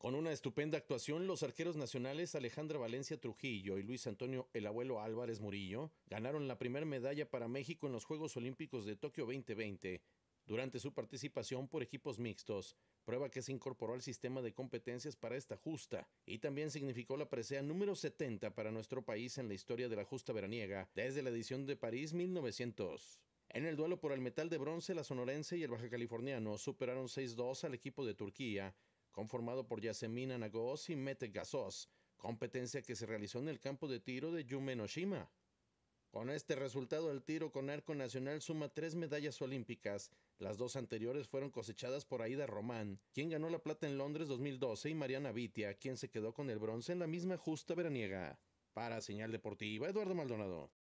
Con una estupenda actuación, los arqueros nacionales Alejandra Valencia Trujillo y Luis Antonio El Abuelo Álvarez Murillo ganaron la primera medalla para México en los Juegos Olímpicos de Tokio 2020 durante su participación por equipos mixtos, prueba que se incorporó al sistema de competencias para esta justa y también significó la presea número 70 para nuestro país en la historia de la justa veraniega desde la edición de París 1900. En el duelo por el metal de bronce, la sonorense y el baja californiano superaron 6-2 al equipo de Turquía conformado por Yasemin Anagos y Mete Gasos, competencia que se realizó en el campo de tiro de Yumenoshima. Con este resultado, el tiro con arco nacional suma tres medallas olímpicas. Las dos anteriores fueron cosechadas por Aida Román, quien ganó la plata en Londres 2012, y Mariana Vitia, quien se quedó con el bronce en la misma justa veraniega. Para Señal Deportiva, Eduardo Maldonado.